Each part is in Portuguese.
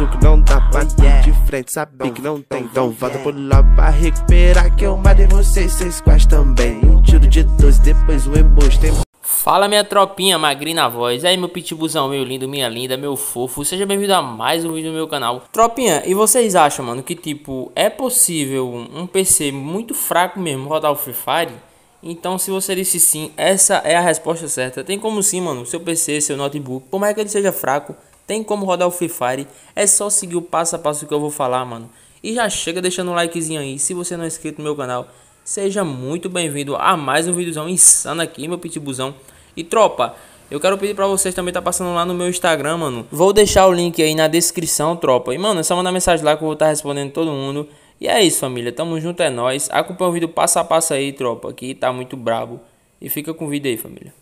no que não dá pra oh, yeah. de frente, sabe que não tem Então volta por lá pra recuperar que eu matei vocês, seis quais também Um tiro de dois depois um embuste Fala minha tropinha, magrinha voz, aí meu pitibuzão, meu lindo, minha linda, meu fofo, seja bem-vindo a mais um vídeo do meu canal Tropinha, e vocês acham, mano, que tipo, é possível um PC muito fraco mesmo rodar o Free Fire? Então, se você disse sim, essa é a resposta certa. Tem como sim, mano. Seu PC, seu notebook, por mais que ele seja fraco, tem como rodar o Free Fire, é só seguir o passo a passo que eu vou falar, mano. E já chega deixando um likezinho aí, se você não é inscrito no meu canal, seja muito bem-vindo a mais um vídeozão insano aqui, meu pitibuzão. E tropa, eu quero pedir pra vocês também tá passando lá no meu Instagram, mano. Vou deixar o link aí na descrição, tropa. E, mano, é só mandar mensagem lá que eu vou estar tá respondendo todo mundo. E é isso, família. Tamo junto, é nóis. Acompanha o vídeo passo a passo aí, tropa, que tá muito brabo. E fica com o vídeo aí, família.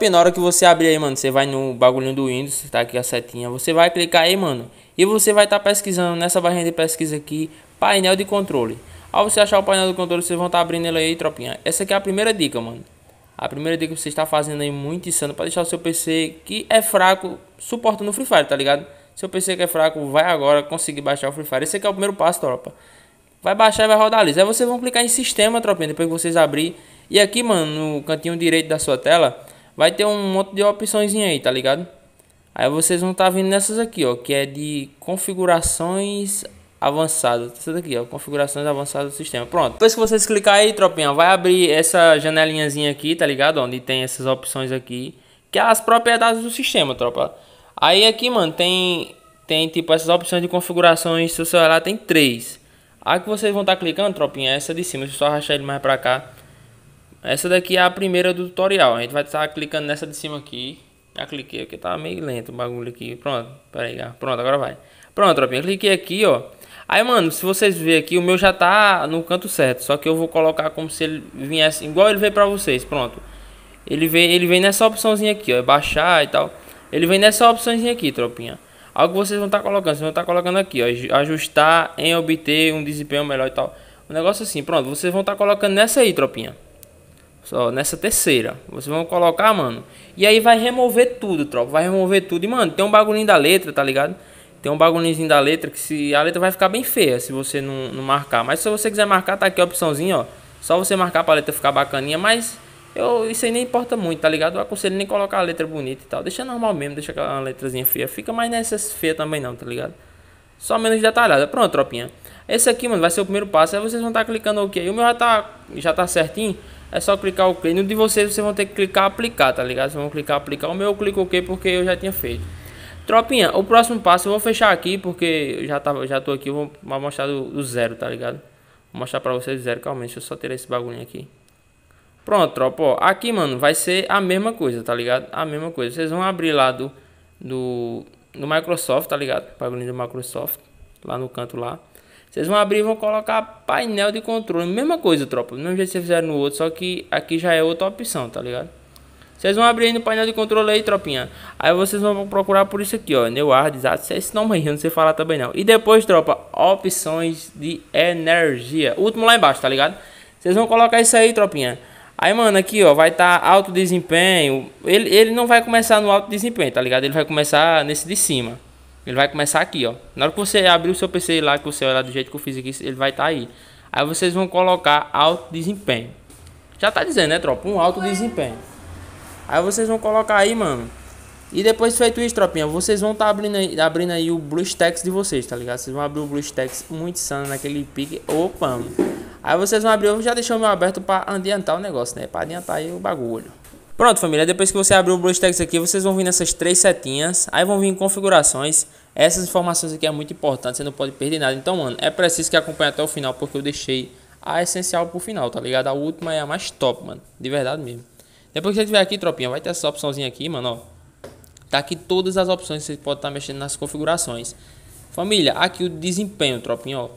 Bem, na hora que você abrir aí, mano, você vai no bagulho do Windows, tá aqui a setinha. Você vai clicar aí, mano, e você vai estar tá pesquisando nessa barrinha de pesquisa aqui, painel de controle. Ao você achar o painel de controle, vocês vão estar tá abrindo ele aí, tropinha. Essa aqui é a primeira dica, mano. A primeira dica que você está fazendo aí muito insano para deixar o seu PC que é fraco suportando o Free Fire, tá ligado? Seu PC que é fraco vai agora conseguir baixar o Free Fire. Esse aqui é o primeiro passo, tropa. Vai baixar e vai rodar ali. Aí vocês vão clicar em sistema, tropinha, depois que vocês abrir. E aqui, mano, no cantinho direito da sua tela, vai ter um monte de opções aí, tá ligado? Aí vocês vão estar tá vindo nessas aqui, ó, que é de configurações avançadas. Essa daqui, ó, configurações avançadas do sistema. Pronto. Depois que vocês clicar aí, tropinha, vai abrir essa janelinhazinha aqui, tá ligado? Onde tem essas opções aqui, que é as propriedades do sistema, tropa. Aí aqui, mano, tem tem tipo essas opções de configurações, se o celular tem três. A que vocês vão estar tá clicando, tropinha, é essa de cima. Deixa eu só rachar ele mais pra cá. Essa daqui é a primeira do tutorial. A gente vai estar tá clicando nessa de cima aqui. Já cliquei aqui, tá meio lento o bagulho aqui. Pronto, peraí, pronto, agora vai. Pronto, tropinha, cliquei aqui, ó. Aí, mano, se vocês verem aqui, o meu já tá no canto certo. Só que eu vou colocar como se ele viesse igual ele veio pra vocês. Pronto. Ele vem, ele vem nessa opçãozinha aqui, ó. É baixar e tal. Ele vem nessa opçãozinha aqui, tropinha. Algo que vocês vão estar tá colocando. Vocês vão estar tá colocando aqui, ó. Ajustar em obter um desempenho melhor e tal. Um negócio assim, pronto. Vocês vão estar tá colocando nessa aí, tropinha. Só nessa terceira. Vocês vão colocar, mano. E aí vai remover tudo, tropa. Vai remover tudo. E, mano, tem um bagulhinho da letra, tá ligado? Tem um bagulhinho da letra que se a letra vai ficar bem feia se você não, não marcar. Mas se você quiser marcar, tá aqui a opçãozinha, ó. Só você marcar pra letra ficar bacaninha, mas eu, isso aí nem importa muito, tá ligado? Eu aconselho nem colocar a letra bonita e tal. Deixa normal mesmo, deixa aquela letrazinha feia. Fica mais nessa feia também não, tá ligado? Só menos detalhada. Pronto, tropinha. Esse aqui, mano, vai ser o primeiro passo. Aí vocês vão estar tá clicando OK. O meu já tá, já tá certinho. É só clicar o OK. No de vocês, vocês vão ter que clicar aplicar, tá ligado? Vocês vão clicar aplicar. O meu eu clico OK porque eu já tinha feito. Tropinha, o próximo passo eu vou fechar aqui porque já, tava, já tô aqui. Vou mostrar do, do zero, tá ligado? Vou mostrar pra vocês zero. Calma, deixa eu só tirar esse bagulho aqui. Pronto, tropa, ó. Aqui, mano, vai ser a mesma coisa, tá ligado? A mesma coisa. Vocês vão abrir lá do, do, do Microsoft, tá ligado? Bagulhinho do Microsoft. Lá no canto lá. Vocês vão abrir e vão colocar painel de controle. Mesma coisa, tropa. Mesmo jeito que vocês fizeram no outro, só que aqui já é outra opção, tá ligado? Vocês vão abrir aí no painel de controle aí, tropinha. Aí vocês vão procurar por isso aqui, ó. Neuard, exato. É esse nome aí, eu não sei falar também não. E depois, tropa, opções de energia. O último lá embaixo, tá ligado? Vocês vão colocar isso aí, tropinha. Aí, mano, aqui, ó, vai estar tá alto desempenho. Ele, ele não vai começar no alto desempenho, tá ligado? Ele vai começar nesse de cima. Ele vai começar aqui, ó. Na hora que você abrir o seu PC lá, que você olhar é do jeito que eu fiz aqui, ele vai estar tá aí. Aí vocês vão colocar alto desempenho. Já tá dizendo, né, tropa? Um alto desempenho. Aí vocês vão colocar aí, mano. E depois feito isso, tropinha, vocês vão estar tá abrindo, aí, abrindo aí o BlueStacks de vocês, tá ligado? Vocês vão abrir o BlueStacks muito sano naquele pique. Opa, mano. Aí vocês vão abrir, eu já deixei o meu aberto para adiantar o negócio, né? Para adiantar aí o bagulho. Pronto, família, depois que você abrir o BlueStacks aqui, vocês vão vir nessas três setinhas, aí vão vir em configurações. Essas informações aqui é muito importante, você não pode perder nada. Então, mano, é preciso que acompanhe até o final, porque eu deixei a essencial pro final, tá ligado? A última é a mais top, mano, de verdade mesmo. Depois que você tiver aqui, tropinha, vai ter essa opçãozinha aqui, mano, ó. Tá aqui todas as opções que você pode estar tá mexendo nas configurações. Família, aqui o desempenho, tropinha, ó.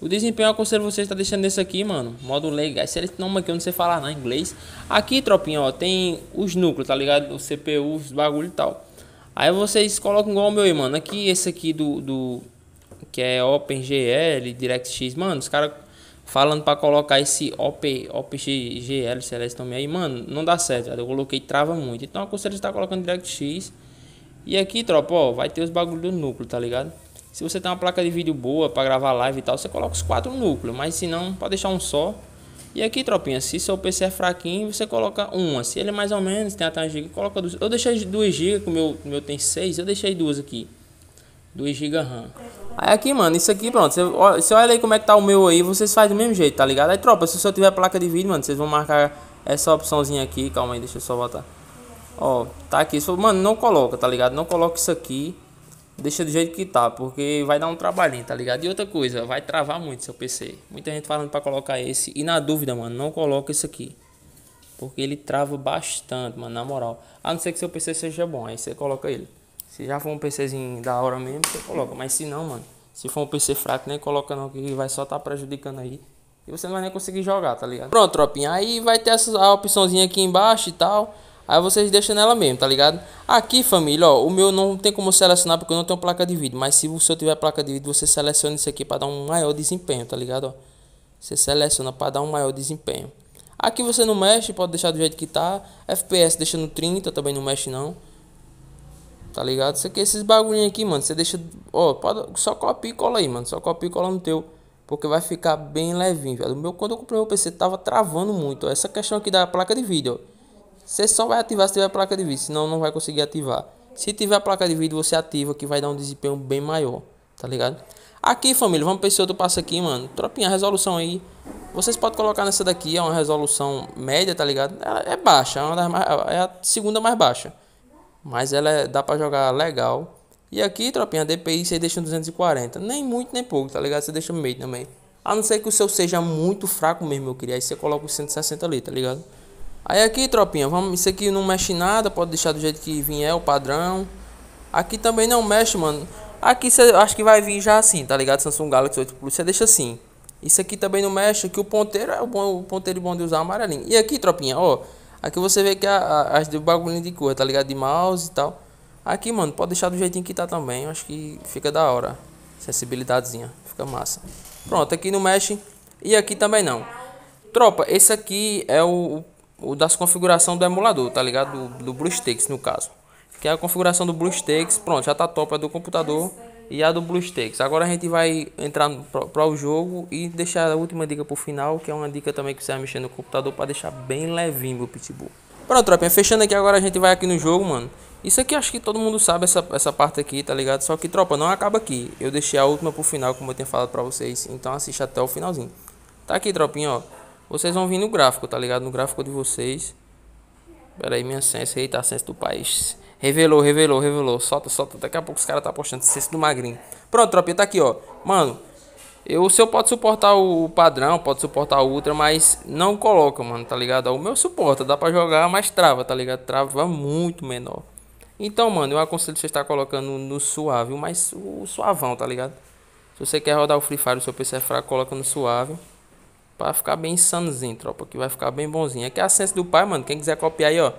O desempenho eu aconselho vocês estar tá deixando esse aqui, mano. Modo legal. Esse não, aqui eu não sei falar não, inglês. Aqui, tropinha, ó, tem os núcleos, tá ligado? O CPU, os bagulho e tal. Aí vocês colocam igual o meu aí, mano. Aqui, esse aqui do. do que é OpenGL, DirectX, mano. Os caras falando pra colocar esse OP, OpenGL, Celeste também aí, mano. Não dá certo, Eu coloquei trava muito. Então eu aconselho a estar tá colocando DirectX. E aqui, tropa, ó, vai ter os bagulho do núcleo, tá ligado? Se você tem uma placa de vídeo boa para gravar live e tal, você coloca os quatro núcleos, mas se não, pode deixar um só. E aqui, tropinha, se seu PC é fraquinho, você coloca uma. Se ele é mais ou menos, tem até 1 GB, coloca duas. Eu deixei 2 GB, que o meu, meu tem 6, eu deixei duas aqui. 2 GB RAM. Aí aqui, mano, isso aqui, pronto. Você, você olha aí como é que tá o meu aí, vocês fazem do mesmo jeito, tá ligado? Aí, tropa, se você tiver placa de vídeo, mano, vocês vão marcar essa opçãozinha aqui. Calma aí, deixa eu só botar. Ó, tá aqui. Mano, não coloca, tá ligado? Não coloca isso aqui deixa do jeito que tá, porque vai dar um trabalhinho, tá ligado? E outra coisa, vai travar muito seu PC. Muita gente falando para colocar esse. E na dúvida, mano, não coloca esse aqui. Porque ele trava bastante, mano, na moral. A não ser que seu PC seja bom, aí você coloca ele. Se já for um PCzinho da hora mesmo, você coloca. Mas se não, mano, se for um PC fraco, nem coloca não, que vai só tá prejudicando aí. E você não vai nem conseguir jogar, tá ligado? Pronto, tropinha. Aí vai ter essa, a opçãozinha aqui embaixo e tal. Aí vocês deixam nela mesmo, tá ligado? Aqui, família, ó, o meu não tem como selecionar porque eu não tenho placa de vídeo. Mas se você tiver placa de vídeo, você seleciona isso aqui para dar um maior desempenho, tá ligado? Ó, você seleciona para dar um maior desempenho. Aqui você não mexe, pode deixar do jeito que tá. FPS deixa no 30, também não mexe não. Tá ligado? Isso aqui, esses bagulhinhos aqui, mano, você deixa... Ó, pode, só copia e cola aí, mano. Só copia e cola no teu. Porque vai ficar bem levinho, velho. O meu, quando eu comprei meu PC, tava travando muito. Ó. Essa questão aqui da placa de vídeo, ó. Você só vai ativar se tiver placa de vídeo, senão não vai conseguir ativar. Se tiver placa de vídeo, você ativa que vai dar um desempenho bem maior, tá ligado? Aqui, família, vamos pensar outro passo aqui, mano. Tropinha, resolução aí. Vocês podem colocar nessa daqui, é uma resolução média, tá ligado? Ela é baixa, é, mais, é a segunda mais baixa. Mas ela é, dá para jogar legal. E aqui, tropinha, DPI você deixa 240. Nem muito, nem pouco, tá ligado? Você deixa meio também. A não ser que o seu seja muito fraco mesmo, eu queria. Aí você coloca os 160 ali, tá ligado? Aí aqui, tropinha, vamos, isso aqui não mexe nada, pode deixar do jeito que vier, é o padrão. Aqui também não mexe, mano. Aqui você acho que vai vir já assim, tá ligado? Samsung Galaxy 8 Plus, você deixa assim. Isso aqui também não mexe, que o ponteiro é o, bom, o ponteiro bom de usar é amarelinho. E aqui, tropinha, ó, aqui você vê que a, a, as de bagulho de cor, tá ligado? De mouse e tal. Aqui, mano, pode deixar do jeitinho que tá também, acho que fica da hora. Sensibilidadezinha, fica massa. Pronto, aqui não mexe e aqui também não. Tropa, esse aqui é o, o das configuração do emulador, tá ligado? Do, do BlueStacks no caso. Que é a configuração do BlueStacks, pronto, já tá top, é do computador e a do BlueStacks. Agora a gente vai entrar para o jogo e deixar a última dica pro final, que é uma dica também que você vai mexer no computador para deixar bem levinho o pitbull. Pronto, tropinha, fechando aqui agora a gente vai aqui no jogo, mano. Isso aqui acho que todo mundo sabe essa, essa parte aqui, tá ligado? Só que, tropa, não acaba aqui. Eu deixei a última pro final, como eu tenho falado pra vocês. Então assiste até o finalzinho. Tá aqui, tropinha, ó. Vocês vão vir no gráfico, tá ligado? No gráfico de vocês. Pera aí, minha sense. Eita, a do país. Revelou, revelou, revelou. Solta, solta. Daqui a pouco os caras tá postando sense do magrinho. Pronto, tropinha, tá aqui, ó. Mano, eu, o seu pode suportar o padrão, pode suportar o ultra, mas não coloca, mano, tá ligado? É o meu suporta, dá pra jogar, mas trava, tá ligado? Trava muito menor. Então, mano, eu aconselho você estar colocando no suave, mas o suavão, tá ligado? Se você quer rodar o Free Fire, o seu PC é fraco, coloca no suave. Pra ficar bem insanozinho, tropa. Que vai ficar bem bonzinho. Aqui é, é a ciência do pai, mano. Quem quiser copiar aí, ó.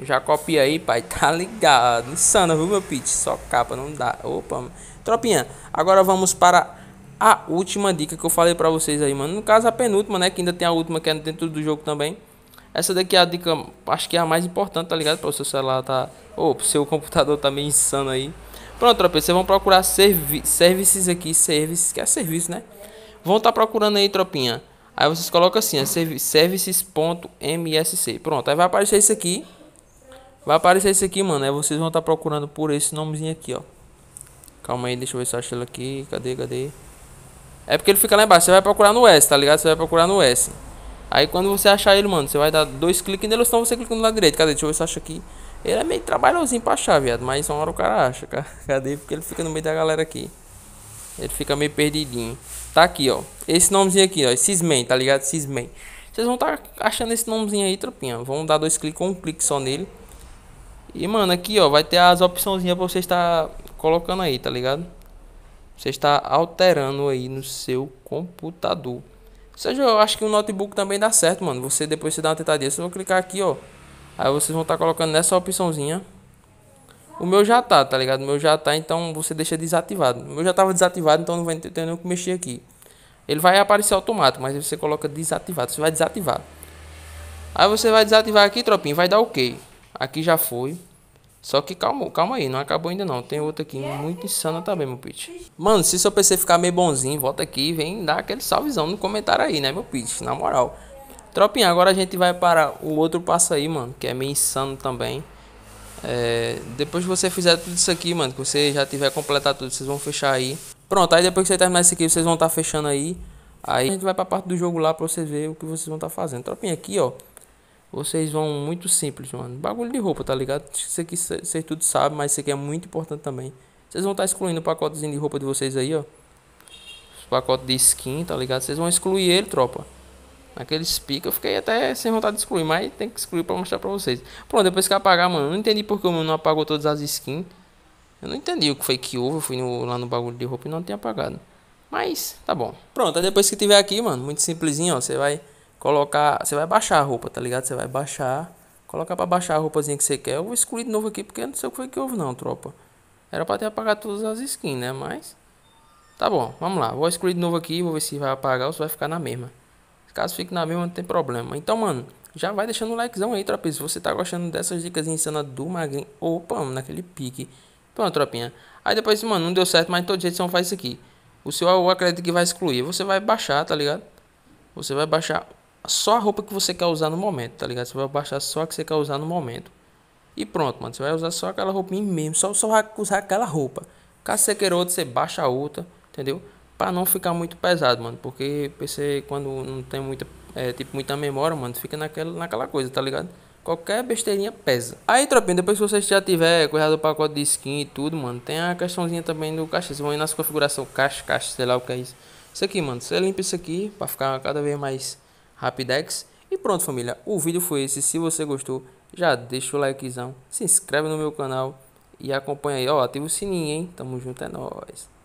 Já copia aí, pai. Tá ligado. Insano, viu, meu pitch? Só capa, não dá. Opa, mano. Tropinha, agora vamos para a última dica que eu falei pra vocês aí, mano. No caso, a penúltima, né? Que ainda tem a última que é dentro do jogo também. Essa daqui é a dica, acho que é a mais importante, tá ligado? Pra o seu celular tá... Ou oh, pro seu computador tá meio insano aí. Pronto, tropa. Vocês vão procurar servi services aqui. Services, que é serviço, né? Vão tá procurando aí, tropinha Aí vocês colocam assim, é services.msc. Pronto, aí vai aparecer isso aqui. Vai aparecer isso aqui, mano. Aí vocês vão estar tá procurando por esse nomezinho aqui, ó. Calma aí, deixa eu ver se eu acho ele aqui. Cadê, cadê? É porque ele fica lá embaixo. Você vai procurar no S, tá ligado? Você vai procurar no S. Aí quando você achar ele, mano, você vai dar dois cliques nele ou então você clica no lado direito. Cadê? Deixa eu ver se eu acho aqui. Ele é meio trabalhosinho pra achar, viado. Mas uma hora o cara acha, cara. Cadê? Porque ele fica no meio da galera aqui. Ele fica meio perdidinho. Tá aqui, ó. Esse nomezinho aqui, ó. Cisman, tá ligado? Cisman. Vocês vão estar tá achando esse nomezinho aí, tropinha. Vão dar dois cliques ou um clique só nele. E, mano, aqui, ó. Vai ter as opçãozinhas pra você estar tá colocando aí, tá ligado? Você está alterando aí no seu computador. Ou seja, eu acho que o notebook também dá certo, mano. Você depois você dá uma tentadinha. Vocês vão clicar aqui, ó. Aí vocês vão estar tá colocando nessa opçãozinha. O meu já tá, tá ligado? O meu já tá, então você deixa desativado. O meu já tava desativado, então não vai ter nem o que mexer aqui. Ele vai aparecer automático, mas você coloca desativado. Você vai desativar. Aí você vai desativar aqui, tropinho. Vai dar OK. Aqui já foi. Só que calma, calma aí, não acabou ainda não. Tem outro aqui muito insano também, meu pitch. Mano, se seu PC ficar meio bonzinho, volta aqui e vem dar aquele salvezão no comentário aí, né, meu pitch? Na moral. Tropinha, agora a gente vai para o outro passo aí, mano, que é meio insano também. É, depois que você fizer tudo isso aqui, mano, que você já tiver completado tudo, vocês vão fechar aí. Pronto, aí depois que você terminar isso aqui, vocês vão estar tá fechando aí. Aí a gente vai pra parte do jogo lá pra você ver o que vocês vão estar tá fazendo. Tropinha aqui, ó. Vocês vão muito simples, mano. Bagulho de roupa, tá ligado? Isso aqui vocês tudo sabem, mas isso aqui é muito importante também. Vocês vão estar tá excluindo o pacotezinho de roupa de vocês aí, ó. Os pacotes de skin, tá ligado? Vocês vão excluir ele, tropa. Naqueles picos eu fiquei até sem vontade de excluir, mas tem que excluir pra mostrar pra vocês. Pronto, depois que apagar, mano, eu não entendi porque o meu não apagou todas as skins. Eu não entendi o que foi que houve, eu fui no, lá no bagulho de roupa e não tinha apagado. Mas, tá bom. Pronto, depois que tiver aqui, mano, muito simplesinho, ó, você vai colocar, você vai baixar a roupa, tá ligado? Você vai baixar, colocar pra baixar a roupazinha que você quer. Eu vou excluir de novo aqui porque não sei o que foi que houve não, tropa. Era pra ter apagado todas as skins, né, mas... Tá bom, vamos lá. Vou excluir de novo aqui, vou ver se vai apagar ou se vai ficar na mesma. Caso fique na mesma, não tem problema. Então, mano, já vai deixando o likezão aí, tropinha. Se você tá gostando dessas dicas insanas do Magrinho, opa, naquele pique. Pronto, tropinha. Aí depois, mano, não deu certo, mas todo jeito você não faz isso aqui. O seu acredito que vai excluir. Você vai baixar, tá ligado? Você vai baixar só a roupa que você quer usar no momento, tá ligado? Você vai baixar só a que você quer usar no momento. E pronto, mano. Você vai usar só aquela roupinha mesmo. Só, só usar aquela roupa. Caso você queira outra, você baixa a outra, entendeu? para não ficar muito pesado, mano. Porque PC, quando não tem muita, é, tipo, muita memória, mano, fica naquela, naquela coisa, tá ligado? Qualquer besteirinha pesa. Aí, tropinha, depois que você já tiver cuidado do pacote de skin e tudo, mano, tem a questãozinha também do caixa. Vocês vão ir nas configurações caixa, caixa, sei lá o que é isso. Isso aqui, mano, você limpa isso aqui para ficar cada vez mais rapidex. E pronto, família, o vídeo foi esse. Se você gostou, já deixa o likezão, se inscreve no meu canal e acompanha aí. Ó, ativa o sininho, hein? Tamo junto, é nóis.